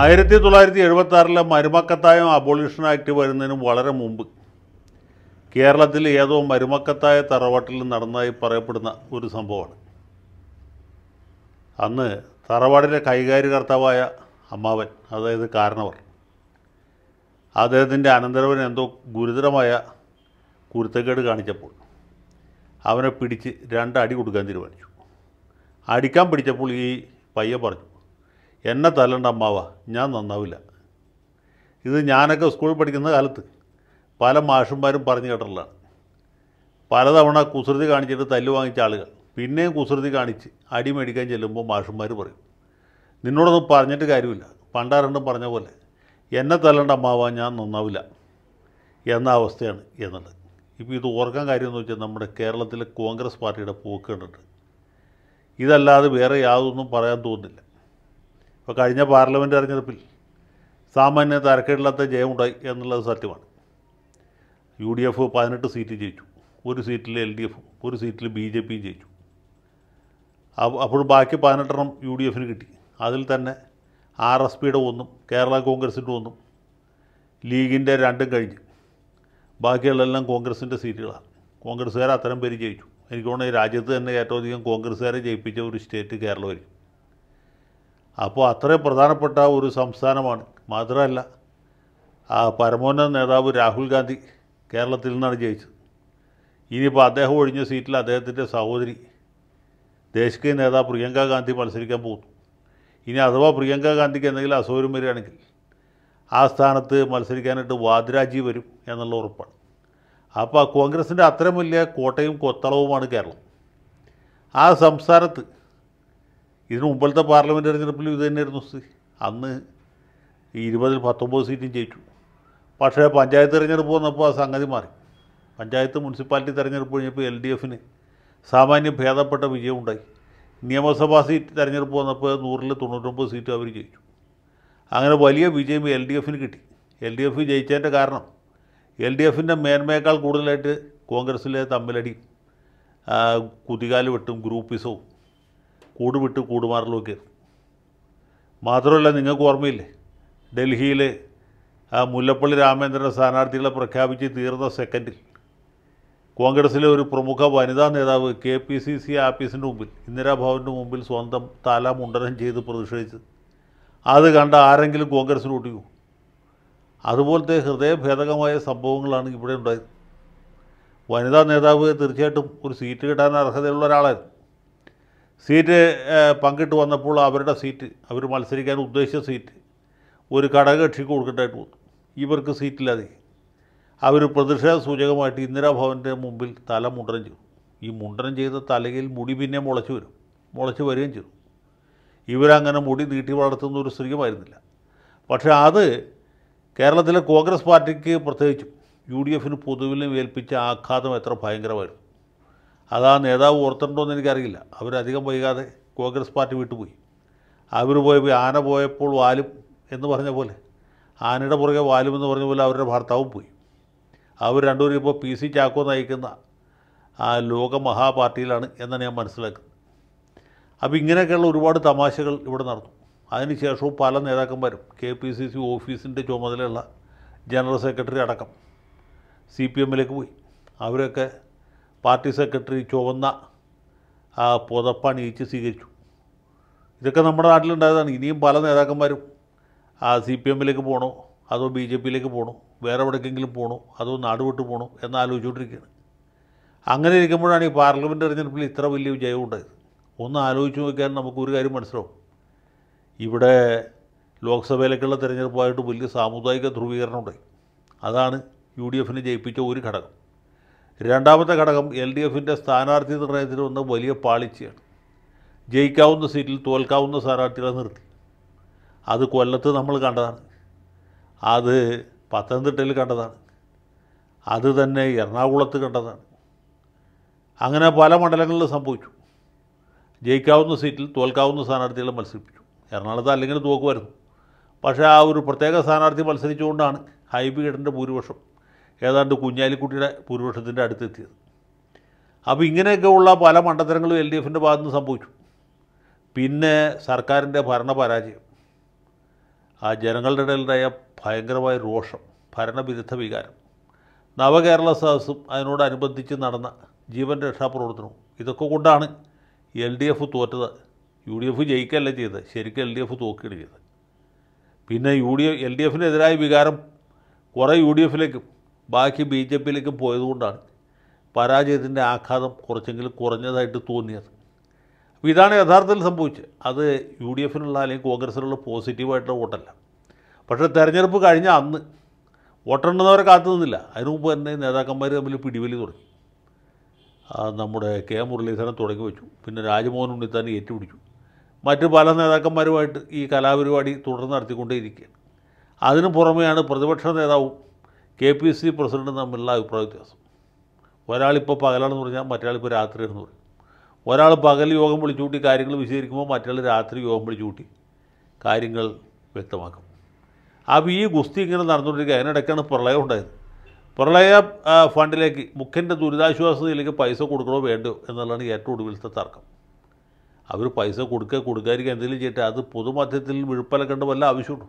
ആയിരത്തി തൊള്ളായിരത്തി എഴുപത്തി ആറിലെ മരുമക്കത്തായം അബോളിഷൻ ആക്ട് വരുന്നതിന് വളരെ മുമ്പ് കേരളത്തിൽ ഏതോ മരുമക്കത്തായ തറവാട്ടിൽ നടന്നതായി പറയപ്പെടുന്ന ഒരു സംഭവമാണ് അന്ന് തറവാടിൻ്റെ കൈകാര്യകർത്താവായ അമ്മാവൻ അതായത് കാരണവർ അദ്ദേഹത്തിൻ്റെ അനന്തരവൻ എന്തോ ഗുരുതരമായ കുരുത്തക്കേട് കാണിച്ചപ്പോൾ അവനെ പിടിച്ച് രണ്ടടി കൊടുക്കാൻ തീരുമാനിച്ചു അടിക്കാൻ പിടിച്ചപ്പോൾ ഈ പയ്യ പറഞ്ഞു എന്നെ തല്ലണ്ട അമ്മാവ ഞാൻ നന്നാവില്ല ഇത് ഞാനൊക്കെ സ്കൂളിൽ പഠിക്കുന്ന കാലത്ത് പല മാഷന്മാരും പറഞ്ഞു കേട്ടിട്ടുള്ളതാണ് പലതവണ കുസൃതി കാണിച്ചിട്ട് തല്ല് വാങ്ങിച്ച ആളുകൾ പിന്നെയും കുസൃതി കാണിച്ച് അടി മേടിക്കാൻ ചെല്ലുമ്പോൾ മാഷന്മാർ പറയും നിന്നോടൊന്നും പറഞ്ഞിട്ട് കാര്യമില്ല പണ്ടാരണ്ടും പറഞ്ഞ പോലെ എന്നെ തല്ലണ്ട അമ്മാവ ഞാൻ നന്നാവില്ല എന്ന അവസ്ഥയാണ് എന്നുള്ളത് ഇപ്പോൾ ഇത് ഓർക്കാൻ കാര്യമെന്ന് വെച്ചാൽ നമ്മുടെ കേരളത്തിലെ കോൺഗ്രസ് പാർട്ടിയുടെ പോക്ക് കണ്ടിട്ട് ഇതല്ലാതെ വേറെ യാതൊന്നും പറയാൻ തോന്നുന്നില്ല ഇപ്പോൾ കഴിഞ്ഞ പാർലമെൻറ്റ് തെരഞ്ഞെടുപ്പിൽ സാമാന്യ തരക്കേടില്ലാത്ത ജയമുണ്ടായി എന്നുള്ളത് സത്യമാണ് യു ഡി എഫ് പതിനെട്ട് സീറ്റ് ജയിച്ചു ഒരു സീറ്റിൽ എൽ ഡി എഫും ഒരു സീറ്റിൽ ബി ജെ പിയും ജയിച്ചു അപ്പോൾ ബാക്കി പതിനെട്ടെണ്ണം യു ഡി എഫിന് കിട്ടി അതിൽ തന്നെ ആർ എസ് പിയുടെ ഒന്നും കേരള കോൺഗ്രസിൻ്റെ ഒന്നും ലീഗിൻ്റെ രണ്ടും കഴിഞ്ഞ് ബാക്കിയുള്ളതെല്ലാം കോൺഗ്രസിൻ്റെ സീറ്റുകളാണ് കോൺഗ്രസ്സുകാർ അത്തരം പേര് ജയിച്ചു എനിക്ക് തോന്നുന്നു രാജ്യത്ത് തന്നെ ഏറ്റവും അധികം കോൺഗ്രസ്സുകാരെ ജയിപ്പിച്ച ഒരു സ്റ്റേറ്റ് കേരളമായിരിക്കും അപ്പോൾ അത്രയും പ്രധാനപ്പെട്ട ഒരു സംസ്ഥാനമാണ് മാത്രമല്ല ആ പരമോന്നത നേതാവ് രാഹുൽ ഗാന്ധി കേരളത്തിൽ നിന്നാണ് ജയിച്ചത് ഇനിയിപ്പോൾ അദ്ദേഹം ഒഴിഞ്ഞ സീറ്റിൽ അദ്ദേഹത്തിൻ്റെ സഹോദരി ദേശീയ നേതാവ് പ്രിയങ്ക ഗാന്ധി മത്സരിക്കാൻ പോകുന്നു ഇനി അഥവാ പ്രിയങ്ക ഗാന്ധിക്ക് എന്തെങ്കിലും അസൗകര്യം വരികയാണെങ്കിൽ ആ സ്ഥാനത്ത് മത്സരിക്കാനായിട്ട് വാദ്രാജി വരും എന്നുള്ള ഉറപ്പാണ് അപ്പോൾ കോൺഗ്രസിൻ്റെ അത്രയും വലിയ കോട്ടയും കൊത്തളവുമാണ് കേരളം ആ സംസ്ഥാനത്ത് ഇതിന് മുമ്പത്തെ പാർലമെൻറ്റ് തെരഞ്ഞെടുപ്പിലും ഇത് തന്നെയായിരുന്നു സ്ഥിതി അന്ന് ഈ ഇരുപതിൽ പത്തൊമ്പത് സീറ്റും ജയിച്ചു പക്ഷേ പഞ്ചായത്ത് തിരഞ്ഞെടുപ്പ് വന്നപ്പോൾ ആ സംഗതി മാറി പഞ്ചായത്ത് മുനിസിപ്പാലിറ്റി തിരഞ്ഞെടുപ്പ് കഴിഞ്ഞപ്പോൾ എൽ ഡി എഫിന് സാമാന്യം ഭേദപ്പെട്ട വിജയമുണ്ടായി നിയമസഭാ സീറ്റ് തിരഞ്ഞെടുപ്പ് വന്നപ്പോൾ നൂറിൽ തൊണ്ണൂറ്റൊമ്പത് സീറ്റ് അവർ ജയിച്ചു അങ്ങനെ വലിയ വിജയം എൽ ഡി എഫിന് കിട്ടി എൽ ഡി എഫ് ജയിച്ചതിൻ്റെ കാരണം എൽ ഡി എഫിൻ്റെ മേന്മയേക്കാൾ കൂടുതലായിട്ട് കോൺഗ്രസ്സിലെ തമ്മിലടിയും കുതികാല് വെട്ടും ഗ്രൂപ്പിസവും കൂട് വിട്ട് കൂടുമാറിലേക്ക് മാത്രമല്ല നിങ്ങൾക്ക് ഓർമ്മയില്ലേ ഡൽഹിയിൽ ആ മുല്ലപ്പള്ളി രാമചന്ദ്രൻ സ്ഥാനാർത്ഥികളെ പ്രഖ്യാപിച്ച് തീർന്ന സെക്കൻഡിൽ കോൺഗ്രസിലെ ഒരു പ്രമുഖ വനിതാ നേതാവ് കെ പി സി സി ആഫീസിൻ്റെ മുമ്പിൽ ഇന്ദിരാഭവൻ്റെ മുമ്പിൽ സ്വന്തം തല മുണ്ടനം ചെയ്ത് പ്രതിഷേധിച്ച് അത് കണ്ട ആരെങ്കിലും കോൺഗ്രസ്സിന് ഒട്ടിക്കൂ അതുപോലത്തെ ഹൃദയഭേദകമായ സംഭവങ്ങളാണ് ഇവിടെ ഉണ്ടായത് വനിതാ നേതാവ് തീർച്ചയായിട്ടും ഒരു സീറ്റ് കിട്ടാൻ അർഹതയുള്ള ഒരാളായിരുന്നു സീറ്റ് പങ്കിട്ട് വന്നപ്പോൾ അവരുടെ സീറ്റ് അവർ മത്സരിക്കാൻ ഉദ്ദേശിച്ച സീറ്റ് ഒരു ഘടകകക്ഷിക്ക് കൊടുക്കേണ്ടതായിട്ട് വന്നു ഇവർക്ക് സീറ്റില്ലാതെ അവർ പ്രതിഷേധ സൂചകമായിട്ട് ഇന്ദിരാഭവൻ്റെ മുമ്പിൽ തല മുണ്ടനം ചെയ്തു ഈ മുണ്ടനം ചെയ്ത തലയിൽ മുടി പിന്നെ മുളച്ചു വരും മുളച്ചു വരികയും ചെയ്തു ഇവരങ്ങനെ മുടി നീട്ടി വളർത്തുന്ന ഒരു സ്ത്രീയുമായിരുന്നില്ല പക്ഷേ അത് കേരളത്തിലെ കോൺഗ്രസ് പാർട്ടിക്ക് പ്രത്യേകിച്ചും യു ഡി എഫിന് പൊതുവിലും ഏൽപ്പിച്ച ആഘാതം എത്ര ഭയങ്കരമായിരുന്നു അത് ആ നേതാവ് ഓർത്തിട്ടുണ്ടോ എന്ന് എനിക്കറിയില്ല അവരധികം വൈകാതെ കോൺഗ്രസ് പാർട്ടി വിട്ടുപോയി അവർ പോയപ്പോൾ ആന പോയപ്പോൾ വാലും എന്ന് പറഞ്ഞ പോലെ ആനയുടെ പുറകെ വാലും എന്ന് പറഞ്ഞ പോലെ അവരുടെ ഭർത്താവും പോയി അവർ രണ്ടുപേരും ഇപ്പോൾ പി സി ചാക്കോ നയിക്കുന്ന ആ ലോക മഹാപാർട്ടിയിലാണ് എന്നാണ് ഞാൻ മനസ്സിലാക്കുന്നത് അപ്പോൾ ഇങ്ങനെയൊക്കെയുള്ള ഒരുപാട് തമാശകൾ ഇവിടെ നടന്നു അതിനുശേഷവും പല നേതാക്കന്മാരും കെ പി സി സി ഓഫീസിൻ്റെ ചുമതലയുള്ള ജനറൽ സെക്രട്ടറി അടക്കം സി പി എമ്മിലേക്ക് പോയി അവരൊക്കെ പാർട്ടി സെക്രട്ടറി ചുവന്ന പുതപ്പാണ് ഈച്ച് സ്വീകരിച്ചു ഇതൊക്കെ നമ്മുടെ നാട്ടിലുണ്ടായതാണ് ഇനിയും പല നേതാക്കന്മാരും ആ സി പി എമ്മിലേക്ക് പോകണോ അതോ ബി ജെ പിയിലേക്ക് പോകണോ വേറെ എവിടേക്കെങ്കിലും പോകണോ അതോ നാട് വിട്ട് പോകണോ എന്നാലോചിച്ചുകൊണ്ടിരിക്കുകയാണ് അങ്ങനെ ഇരിക്കുമ്പോഴാണ് ഈ പാർലമെൻറ്റ് തെരഞ്ഞെടുപ്പിൽ ഇത്ര വലിയ വിജയം ഉണ്ടായത് ഒന്ന് ആലോചിച്ച് നോക്കിയാൽ നമുക്കൊരു കാര്യം മനസ്സിലാവും ഇവിടെ ലോക്സഭയിലേക്കുള്ള തിരഞ്ഞെടുപ്പായിട്ട് വലിയ സാമുദായിക ധ്രുവീകരണം ഉണ്ടായി അതാണ് യു ഡി എഫിനെ ജയിപ്പിച്ച ഒരു ഘടകം രണ്ടാമത്തെ ഘടകം എൽ ഡി എഫിൻ്റെ സ്ഥാനാർത്ഥി നിർണയത്തിന് വന്ന വലിയ പാളിച്ചയാണ് ജയിക്കാവുന്ന സീറ്റിൽ തോൽക്കാവുന്ന സ്ഥാനാർത്ഥികളെ നിർത്തി അത് കൊല്ലത്ത് നമ്മൾ കണ്ടതാണ് അത് പത്തനംതിട്ടയിൽ കണ്ടതാണ് അത് തന്നെ എറണാകുളത്ത് കണ്ടതാണ് അങ്ങനെ പല മണ്ഡലങ്ങളിലും സംഭവിച്ചു ജയിക്കാവുന്ന സീറ്റിൽ തോൽക്കാവുന്ന സ്ഥാനാർത്ഥികളെ മത്സരിപ്പിച്ചു എറണാകുളത്ത് അല്ലെങ്കിൽ തോക്കുമായിരുന്നു പക്ഷേ ആ ഒരു പ്രത്യേക സ്ഥാനാർത്ഥി മത്സരിച്ചുകൊണ്ടാണ് ഹൈബി ഏട്ടൻ്റെ ഭൂരിപക്ഷം ഏതാണ്ട് കുഞ്ഞാലിക്കുട്ടിയുടെ ഭൂരിപക്ഷത്തിൻ്റെ അടുത്തെത്തിയത് അപ്പോൾ ഇങ്ങനെയൊക്കെ ഉള്ള പല മണ്ഡലങ്ങളും എൽ ഡി എഫിൻ്റെ ഭാഗത്ത് നിന്ന് സംഭവിച്ചു പിന്നെ സർക്കാരിൻ്റെ ഭരണപരാജയം ആ ജനങ്ങളുടെ ഇടയിലുണ്ടായ ഭയങ്കരമായ രോഷം ഭരണവിരുദ്ധ വികാരം നവകേരള സദസ്സും അതിനോടനുബന്ധിച്ച് നടന്ന ജീവൻ രക്ഷാ പ്രവർത്തനവും ഇതൊക്കെ കൊണ്ടാണ് എൽ ഡി എഫ് തോറ്റത് യു ഡി എഫ് ജയിക്കല്ല ചെയ്തത് ശരിക്കും എൽ ഡി എഫ് തോക്കുകയാണ് ചെയ്തത് പിന്നെ U D F L D എഫിനെതിരായ വികാരം കുറേ യു ഡി എഫിലേക്കും ബാക്കി ബി ജെ പിയിലേക്ക് പോയതുകൊണ്ടാണ് പരാജയത്തിൻ്റെ ആഘാതം കുറച്ചെങ്കിലും കുറഞ്ഞതായിട്ട് തോന്നിയത് അപ്പോൾ ഇതാണ് യഥാർത്ഥത്തിൽ സംഭവിച്ചത് അത് യു ഡി എഫിനുള്ള അല്ലെങ്കിൽ കോൺഗ്രസ്സിനുള്ള പോസിറ്റീവായിട്ടുള്ള വോട്ടല്ല പക്ഷേ തെരഞ്ഞെടുപ്പ് കഴിഞ്ഞ അന്ന് വോട്ടെണ്ണുന്നവരെ കാത്തു നിന്നില്ല അതിനു മുമ്പ് തന്നെ നേതാക്കന്മാർ തമ്മിൽ പിടിവലി തുടങ്ങി നമ്മുടെ കെ മുരളീധരൻ തുടങ്ങി വെച്ചു പിന്നെ രാജ്മോഹൻ ഉണ്ണിത്താൻ ഏറ്റുപിടിച്ചു മറ്റ് പല നേതാക്കന്മാരുമായിട്ട് ഈ കലാപരിപാടി തുടർന്ന് നടത്തിക്കൊണ്ടേയിരിക്കുകയാണ് അതിനു പുറമെയാണ് പ്രതിപക്ഷ നേതാവും കെ പി സി പ്രസിഡൻറ്റും തമ്മിലുള്ള അഭിപ്രായ വ്യത്യാസം ഒരാളിപ്പോൾ പകലാണെന്ന് പറഞ്ഞാൽ മറ്റേയാളിപ്പോൾ രാത്രിയാണെന്ന് പറയും ഒരാൾ പകൽ യോഗം വിളിച്ചു കൂട്ടി കാര്യങ്ങൾ വിശദീകരിക്കുമ്പോൾ മറ്റാൾ രാത്രി യോഗം വിളിച്ചു കൂട്ടി കാര്യങ്ങൾ വ്യക്തമാക്കും അപ്പോൾ ഈ ഗുസ്തി ഇങ്ങനെ നടന്നുകൊണ്ടിരിക്കുക അതിനിടയ്ക്കാണ് പ്രളയം ഉണ്ടായത് പ്രളയ ഫണ്ടിലേക്ക് മുഖ്യൻ്റെ ദുരിതാശ്വാസ നിലയ്ക്ക് പൈസ കൊടുക്കണോ വേണ്ടോ എന്നുള്ളതാണ് ഏറ്റവും ഒടുവിലത്തെ തർക്കം അവർ പൈസ കൊടുക്കുക കൊടുക്കാതിരിക്കുക എന്തെങ്കിലും ചെയ്യട്ടെ അത് പൊതുമധ്യത്തിൽ വിഴുപ്പലക്കേണ്ട വല്ല ആവശ്യമുണ്ടോ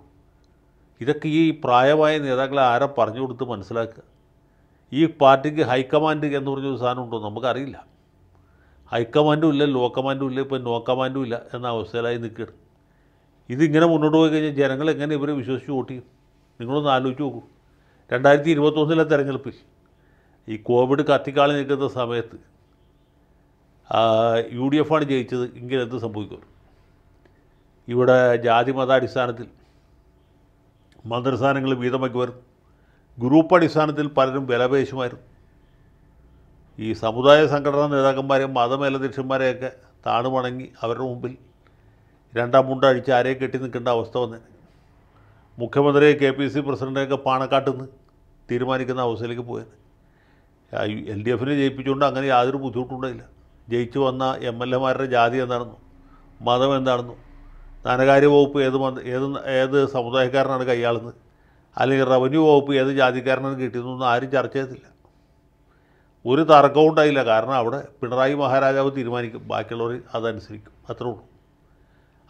ഇതൊക്കെ ഈ പ്രായമായ നേതാക്കളെ ആരെ പറഞ്ഞു കൊടുത്ത് മനസ്സിലാക്കുക ഈ പാർട്ടിക്ക് ഹൈക്കമാൻഡ് എന്ന് പറഞ്ഞ ഒരു സാധനം ഉണ്ടോ നമുക്കറിയില്ല ഹൈക്കമാൻഡും ഇല്ല ലോ കമാൻഡും ഇല്ല ഇപ്പോൾ നോ കമാൻഡും ഇല്ല എന്ന അവസ്ഥയിലായി നിൽക്കുകയാണ് ഇതിങ്ങനെ മുന്നോട്ട് പോയി കഴിഞ്ഞാൽ ജനങ്ങൾ എങ്ങനെ ഇവരെ വിശ്വസിച്ച് വോട്ട് ചെയ്യും നിങ്ങളൊന്ന് ആലോചിച്ച് നോക്കൂ രണ്ടായിരത്തി ഇരുപത്തൊന്നിലെ തെരഞ്ഞെടുപ്പിൽ ഈ കോവിഡ് കത്തിക്കാളി നിൽക്കുന്ന സമയത്ത് യു ഡി എഫാണ് ജയിച്ചത് ഇങ്ങനെ എന്ത് സംഭവിക്കും ഇവിടെ ജാതി മതാടിസ്ഥാനത്തിൽ മന്ത്രിസ്ഥാനങ്ങൾ വീതമൊക്കെ വരും ഗ്രൂപ്പ് അടിസ്ഥാനത്തിൽ പലരും വിലപേശുമായിരുന്നു ഈ സമുദായ സംഘടനാ നേതാക്കന്മാരെയും മതമേലധ്യക്ഷന്മാരെയൊക്കെ താണുമണങ്ങി അവരുടെ മുമ്പിൽ രണ്ടാം മുണ്ടഴിച്ച് ആരെ കെട്ടി നിൽക്കേണ്ട അവസ്ഥ വന്നേ മുഖ്യമന്ത്രിയെ കെ പി സി പ്രസിഡൻ്റെയൊക്കെ പാണക്കാട്ടിൽ തീരുമാനിക്കുന്ന അവസ്ഥയിലേക്ക് പോയത് എൽ ഡി എഫിനെ ജയിപ്പിച്ചുകൊണ്ട് അങ്ങനെ യാതൊരു ബുദ്ധിമുട്ടുണ്ടായില്ല ജയിച്ചു വന്ന എം എൽ എമാരുടെ ജാതി എന്താണെന്നും മതം എന്താണെന്നും ധനകാര്യ വകുപ്പ് ഏത് മന്ത്രി ഏത് ഏത് സമുദായക്കാരനാണ് കൈയാളുന്നത് അല്ലെങ്കിൽ റവന്യൂ വകുപ്പ് ഏത് ജാതിക്കാരനാണ് കിട്ടിയതെന്നൊന്നും ആരും ചർച്ച ചെയ്തില്ല ഒരു തർക്കവും ഉണ്ടായില്ല കാരണം അവിടെ പിണറായി മഹാരാജാവ് തീരുമാനിക്കും ബാക്കിയുള്ളവർ അതനുസരിക്കും അത്രേ ഉള്ളൂ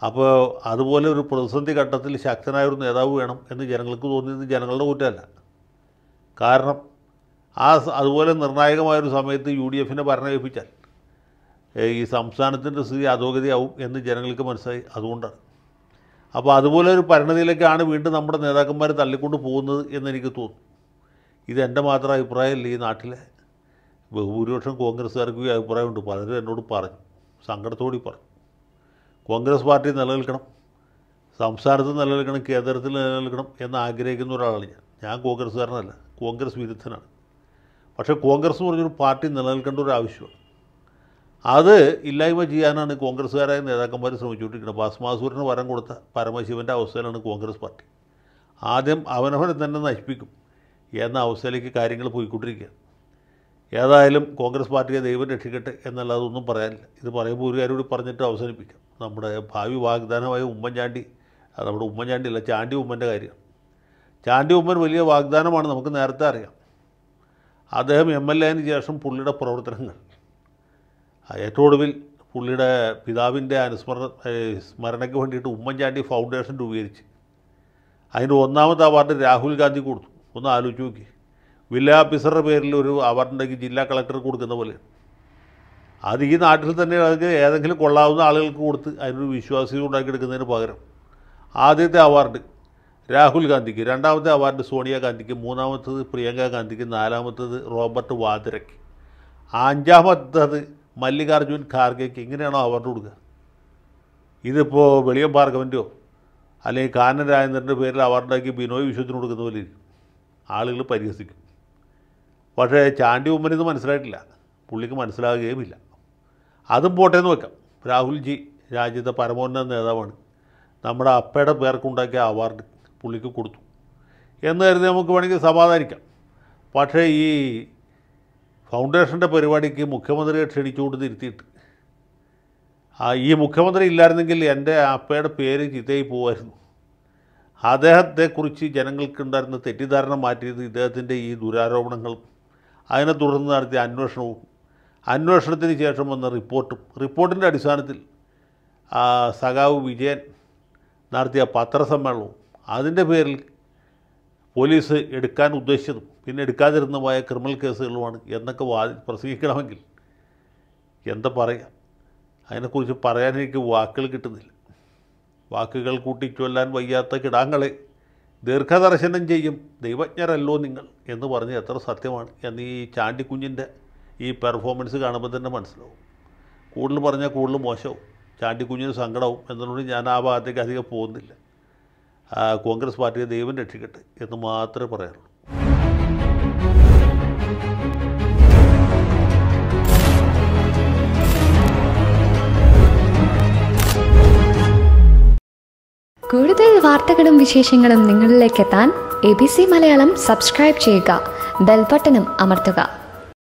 അപ്പോൾ അതുപോലെ ഒരു പ്രതിസന്ധി ഘട്ടത്തിൽ ശക്തനായ ഒരു നേതാവ് വേണം എന്ന് ജനങ്ങൾക്ക് തോന്നിയത് ജനങ്ങളുടെ കൂട്ടല്ല കാരണം ആ അതുപോലെ നിർണായകമായൊരു സമയത്ത് യു ഡി എഫിനെ ഭരണം ഏൽപ്പിച്ചാൽ ഈ സംസ്ഥാനത്തിൻ്റെ സ്ഥിതി അധോഗതിയാവും എന്ന് ജനങ്ങൾക്ക് മനസ്സിലായി അതുകൊണ്ടാണ് അപ്പോൾ അതുപോലെ ഒരു പരിണതിയിലേക്കാണ് വീണ്ടും നമ്മുടെ നേതാക്കന്മാർ തള്ളിക്കൊണ്ട് പോകുന്നത് എന്നെനിക്ക് തോന്നുന്നു ഇതെൻ്റെ മാത്രം അഭിപ്രായമല്ല ഈ നാട്ടിലെ ബഹുഭൂരിപക്ഷം കോൺഗ്രസ്സുകാർക്ക് ഈ അഭിപ്രായമുണ്ട് പലരും എന്നോട് പറഞ്ഞു സങ്കടത്തോടി പറഞ്ഞു കോൺഗ്രസ് പാർട്ടി നിലനിൽക്കണം സംസ്ഥാനത്ത് നിലനിൽക്കണം കേന്ദ്രത്തിൽ നിലനിൽക്കണം എന്ന് ആഗ്രഹിക്കുന്ന ഒരാളാണ് ഞാൻ ഞാൻ കോൺഗ്രസ്സുകാരനല്ല കോൺഗ്രസ് വിരുദ്ധനാണ് പക്ഷേ കോൺഗ്രസ് എന്ന് പറഞ്ഞൊരു പാർട്ടി നിലനിൽക്കേണ്ട ഒരു ആവശ്യമാണ് അത് ഇല്ലായ്മ ചെയ്യാനാണ് കോൺഗ്രസ്സുകാരായ നേതാക്കന്മാർ ശ്രമിച്ചുകൊണ്ടിരിക്കുന്നത് ഭസ്മാസൂരിന് വരം കൊടുത്ത പരമശിവൻ്റെ അവസ്ഥയിലാണ് കോൺഗ്രസ് പാർട്ടി ആദ്യം അവനവനെ തന്നെ നശിപ്പിക്കും എന്ന അവസ്ഥയിലേക്ക് കാര്യങ്ങൾ പോയിക്കൊണ്ടിരിക്കുകയാണ് ഏതായാലും കോൺഗ്രസ് പാർട്ടിയെ ദൈവം രക്ഷിക്കട്ടെ എന്നല്ലാതൊന്നും പറയാനില്ല ഇത് പറയുമ്പോൾ ഒരു കാര്യം പറഞ്ഞിട്ട് അവസാനിപ്പിക്കാം നമ്മുടെ ഭാവി വാഗ്ദാനമായ ഉമ്മൻചാണ്ടി നമ്മുടെ ഉമ്മൻചാണ്ടി അല്ല ചാണ്ടി ഉമ്മൻ്റെ കാര്യമാണ് ചാണ്ടി ഉമ്മൻ വലിയ വാഗ്ദാനമാണ് നമുക്ക് നേരത്തെ അറിയാം അദ്ദേഹം എം എൽ എന് ശേഷം പുള്ളിയുടെ പ്രവർത്തനങ്ങൾ ഏറ്റവും ഒടുവിൽ പുള്ളിയുടെ പിതാവിൻ്റെ അനുസ്മരണ സ്മരണയ്ക്ക് വേണ്ടിയിട്ട് ഉമ്മൻചാണ്ടി ഫൗണ്ടേഷൻ രൂപീകരിച്ച് അതിന് ഒന്നാമത്തെ അവാർഡ് രാഹുൽ ഗാന്ധി കൊടുത്തു ഒന്ന് ആലോചിച്ച് നോക്കി വില്ല ഓഫീസറുടെ പേരിൽ ഒരു അവാർഡുണ്ടെങ്കിൽ ജില്ലാ കളക്ടർ കൊടുക്കുന്ന പോലെ അത് ഈ നാട്ടിൽ തന്നെ അതിന് ഏതെങ്കിലും കൊള്ളാവുന്ന ആളുകൾക്ക് കൊടുത്ത് അതിനൊരു വിശ്വാസ്യത ഉണ്ടാക്കിയെടുക്കുന്നതിന് പകരം ആദ്യത്തെ അവാർഡ് രാഹുൽ ഗാന്ധിക്ക് രണ്ടാമത്തെ അവാർഡ് സോണിയാഗാന്ധിക്ക് മൂന്നാമത്തത് പ്രിയങ്ക ഗാന്ധിക്ക് നാലാമത്തത് റോബർട്ട് വാദ്രയ്ക്ക് അഞ്ചാമത്തത് മല്ലികാർജുൻ ഖാർഗെക്ക് ഇങ്ങനെയാണോ അവാർഡ് കൊടുക്കുക ഇതിപ്പോൾ വെളിയം ഭാർഗവൻ്റെയോ അല്ലെങ്കിൽ കാനൻ രാജേന്ദ്രൻ്റെ പേരിൽ അവാർഡാക്കി ബിനോയ് വിശ്വത്തിന് കൊടുക്കുന്ന പോലെ ആളുകൾ പരിഹസിക്കും പക്ഷേ ചാണ്ടി ഉമ്മൻ ഇത് മനസ്സിലായിട്ടില്ല പുള്ളിക്ക് മനസ്സിലാകുകയുമില്ല അതും പോട്ടെ എന്ന് വെക്കാം രാഹുൽജി രാജ്യത്തെ പരമോന്നത നേതാവാണ് നമ്മുടെ അപ്പയുടെ പേർക്കുണ്ടാക്കിയ അവാർഡ് പുള്ളിക്ക് കൊടുത്തു എന്ന് കരുതി നമുക്ക് വേണമെങ്കിൽ സമാധാനിക്കാം പക്ഷേ ഈ ഫൗണ്ടേഷൻ്റെ പരിപാടിക്ക് മുഖ്യമന്ത്രിയെ ക്ഷണിച്ചുകൊണ്ട് തിരുത്തിയിട്ട് ആ ഈ മുഖ്യമന്ത്രി ഇല്ലായിരുന്നെങ്കിൽ എൻ്റെ അപ്പയുടെ പേര് ചിതയിൽ പോകുമായിരുന്നു അദ്ദേഹത്തെക്കുറിച്ച് ജനങ്ങൾക്കുണ്ടായിരുന്ന തെറ്റിദ്ധാരണ മാറ്റിയത് ഇദ്ദേഹത്തിൻ്റെ ഈ ദുരാരോപണങ്ങളും അതിനെ തുടർന്ന് നടത്തിയ അന്വേഷണവും അന്വേഷണത്തിന് ശേഷം വന്ന റിപ്പോർട്ടും റിപ്പോർട്ടിൻ്റെ അടിസ്ഥാനത്തിൽ സഖാവ് വിജയൻ നടത്തിയ പത്രസമ്മേളനവും അതിൻ്റെ പേരിൽ പോലീസ് എടുക്കാൻ ഉദ്ദേശിച്ചതും പിന്നെ പോയ ക്രിമിനൽ കേസുകളുമാണ് എന്നൊക്കെ വാ പ്രസംഗിക്കണമെങ്കിൽ എന്താ പറയുക അതിനെക്കുറിച്ച് പറയാൻ എനിക്ക് വാക്കുകൾ കിട്ടുന്നില്ല വാക്കുകൾ കൂട്ടിച്ചൊല്ലാൻ വയ്യാത്ത കിടാങ്ങളെ ദീർഘദർശനം ചെയ്യും ദൈവജ്ഞരല്ലോ നിങ്ങൾ എന്ന് പറഞ്ഞ് എത്ര സത്യമാണ് എന്ന് ഈ ചാണ്ടിക്കുഞ്ഞിൻ്റെ ഈ പെർഫോമൻസ് കാണുമ്പോൾ തന്നെ മനസ്സിലാവും കൂടുതൽ പറഞ്ഞാൽ കൂടുതൽ മോശവും ചാണ്ടിക്കുഞ്ഞിന് സങ്കടവും എന്നുള്ളത് ഞാൻ ആ ഭാഗത്തേക്ക് അധികം പോകുന്നില്ല കോൺഗ്രസ് പാർട്ടിയെ ദൈവം രക്ഷിക്കട്ടെ എന്ന് മാത്രമേ പറയാറുള്ളൂ കൂടുതൽ വാർത്തകളും വിശേഷങ്ങളും നിങ്ങളിലേക്ക് എത്താൻ A B C Malayalam subscribe ചെയ്യുക ബെൽബട്ടനും അമർത്തുക